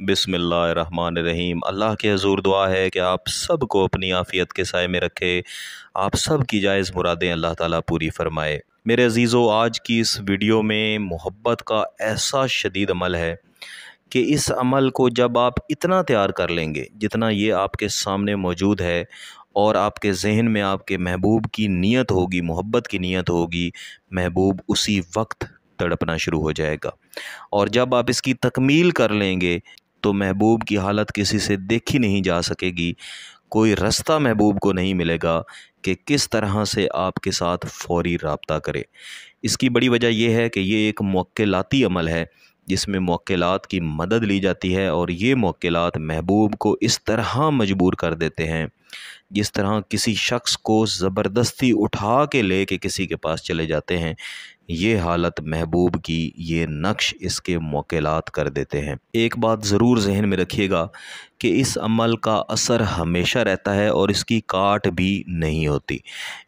रहीम अल्लाह के हजूर दुआ है कि आप सब को अपनी आफ़ियत के साय में रखे आप सब की जायज़ मुरादें अल्लाह ताला पूरी फ़रमाए मेरे अजीज़ों आज की इस वीडियो में मोहब्बत का ऐसा शदीद अमल है कि इस अमल को जब आप इतना तैयार कर लेंगे जितना ये आपके सामने मौजूद है और आपके जहन में आपके महबूब की नीयत होगी मोहब्बत की नीयत होगी महबूब उसी वक्त तड़पना शुरू हो जाएगा और जब आप इसकी तकमील कर लेंगे तो महबूब की हालत किसी से देखी नहीं जा सकेगी कोई रास्ता महबूब को नहीं मिलेगा कि किस तरह से आपके साथ फौरी रबता करे इसकी बड़ी वजह यह है कि ये एक मौक़ाती अमल है जिसमें मौक़ात की मदद ली जाती है और ये मौक़ात महबूब को इस तरह मजबूर कर देते हैं जिस तरह किसी शख्स को ज़बरदस्ती उठा के ले के किसी के पास चले जाते हैं ये हालत महबूब की ये नक्श इसके मौकेलात कर देते हैं एक बात ज़रूर जहन में रखिएगा कि इस अमल का असर हमेशा रहता है और इसकी काट भी नहीं होती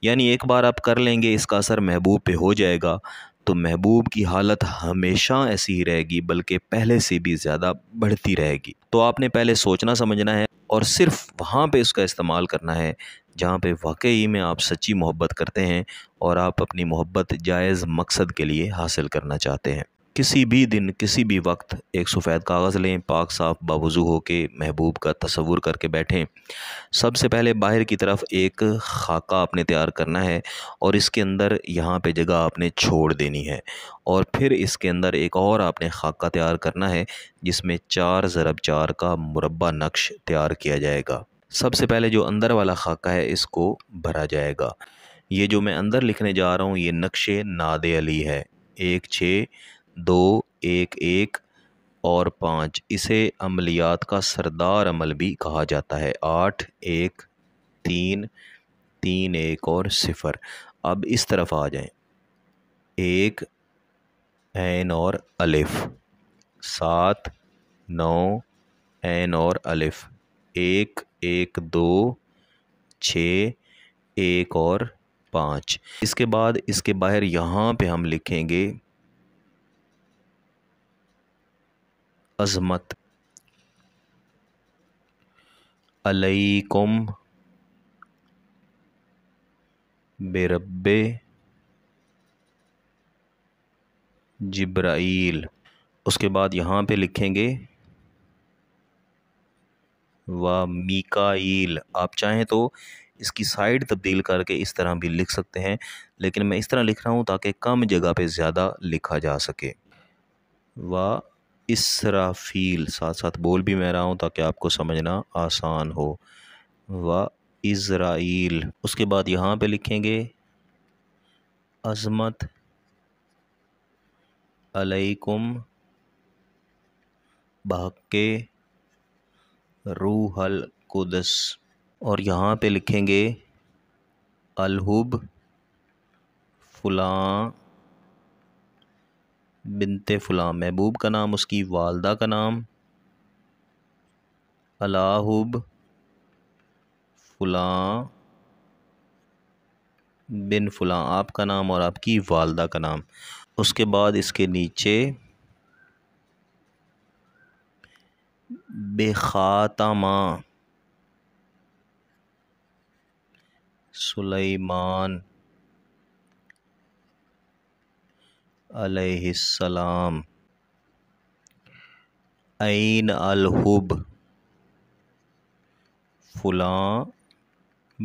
यानी एक बार आप कर लेंगे इसका असर महबूब पे हो जाएगा तो महबूब की हालत हमेशा ऐसी ही रहेगी बल्कि पहले से भी ज़्यादा बढ़ती रहेगी तो आपने पहले सोचना समझना है और सिर्फ वहाँ पे उसका इस्तेमाल करना है जहाँ पे वाकई में आप सच्ची मोहब्बत करते हैं और आप अपनी मोहब्बत जायज़ मकसद के लिए हासिल करना चाहते हैं किसी भी दिन किसी भी वक्त एक सफ़ेद कागज़ लें पाक साफ बावजू हो के महबूब का तस्वूर करके बैठें सबसे पहले बाहर की तरफ एक खाका आपने तैयार करना है और इसके अंदर यहाँ पे जगह आपने छोड़ देनी है और फिर इसके अंदर एक और आपने खाका तैयार करना है जिसमें चार ज़रब चार का मुरबा नक्श तैयार किया जाएगा सबसे पहले जो अंदर वाला खाका है इसको भरा जाएगा ये जो मैं अंदर लिखने जा रहा हूँ ये नक्श नाद अली है एक छः दो एक एक और पाँच इसे अमलियात का सरदार अमल भी कहा जाता है आठ एक तीन तीन एक और सिफर अब इस तरफ आ जाएं एक एन और अलिफ सात नौ एन और अलिफ एक एक दो छः एक और पाँच इसके बाद इसके बाहर यहाँ पे हम लिखेंगे अजमत अलैकुम बेरबे जिब्राइल उसके बाद यहाँ पे लिखेंगे व मिकाइल आप चाहें तो इसकी साइड तब्दील करके इस तरह भी लिख सकते हैं लेकिन मैं इस तरह लिख रहा हूँ ताकि कम जगह पे ज़्यादा लिखा जा सके व इसराफील साथ साथ बोल भी मैं रहा हूँ ताकि आपको समझना आसान हो व इसराइल उसके बाद यहाँ पे लिखेंगे अजमत अलैकुम बहके रूहल कुदस और यहाँ पे लिखेंगे अलहुब फ़लाँ बिनते फ़लाँ महबूब का नाम उसकी वालदा का नाम अलाहुब फ़लाँ बिन फ़लाँ आपका नाम और आपकी वालदा का नाम उसके बाद इसके नीचे बेखातमा सुलेमान अलैहिस्सलाम ऐन अलहुब फुला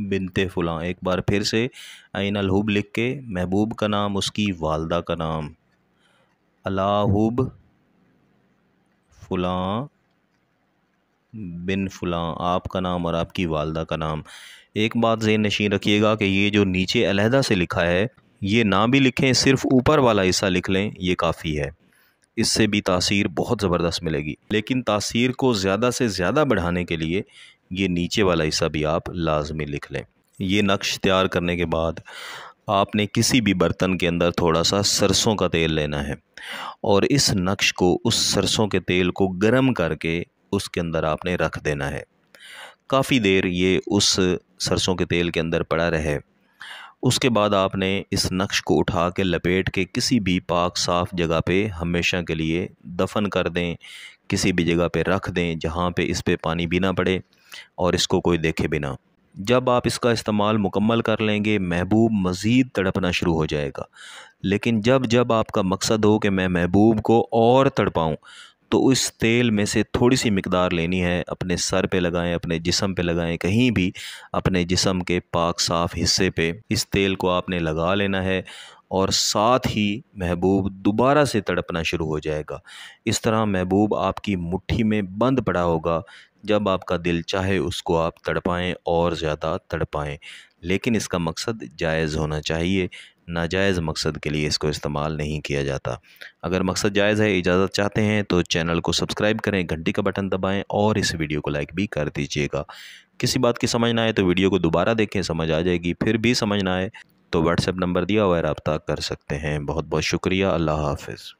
बिनते फुला एक बार फिर से ऐन अलहुब लिख के महबूब का नाम उसकी वालदा का नाम अलाहुब फुला बिन फुलां आपका नाम और आपकी वालदा का नाम एक बात जेन नशीन रखिएगा कि ये जो नीचे अलहदा से लिखा है ये ना भी लिखें सिर्फ ऊपर वाला हिस्सा लिख लें ये काफ़ी है इससे भी तासीर बहुत ज़बरदस्त मिलेगी लेकिन तासीर को ज़्यादा से ज़्यादा बढ़ाने के लिए ये नीचे वाला हिस्सा भी आप लाजमी लिख लें ये नक्श तैयार करने के बाद आपने किसी भी बर्तन के अंदर थोड़ा सा सरसों का तेल लेना है और इस नक्श को उस सरसों के तेल को गर्म करके उसके अंदर आपने रख देना है काफ़ी देर ये उस सरसों के तेल के अंदर पड़ा रहे उसके बाद आपने इस नक्श को उठा के लपेट के किसी भी पाक साफ जगह पे हमेशा के लिए दफन कर दें किसी भी जगह पे रख दें जहाँ पे इस पे पानी भी ना पड़े और इसको कोई देखे भी ना जब आप इसका इस्तेमाल मुकम्मल कर लेंगे महबूब मज़ीद तड़पना शुरू हो जाएगा लेकिन जब जब आपका मकसद हो कि मैं महबूब को और तड़पाऊँ तो उस तेल में से थोड़ी सी मकदार लेनी है अपने सर पे लगाएं अपने जिसम पे लगाएं कहीं भी अपने जिसम के पाक साफ़ हिस्से पे इस तेल को आपने लगा लेना है और साथ ही महबूब दोबारा से तड़पना शुरू हो जाएगा इस तरह महबूब आपकी मुट्ठी में बंद पड़ा होगा जब आपका दिल चाहे उसको आप तड़पाएं और ज़्यादा तड़पाएं लेकिन इसका मकसद जायज़ होना चाहिए नाजायज़ मकसद के लिए इसको इस्तेमाल नहीं किया जाता अगर मकसद जायज़ है इजाज़त चाहते हैं तो चैनल को सब्सक्राइब करें घंटी का बटन दबाएं और इस वीडियो को लाइक भी कर दीजिएगा किसी बात की समझ ना आए तो वीडियो को दोबारा देखें समझ आ जाएगी फिर भी समझ ना आए तो व्हाट्सएप नंबर दिया हुआ है रबता कर सकते हैं बहुत बहुत शुक्रिया अल्लाह हाफिज़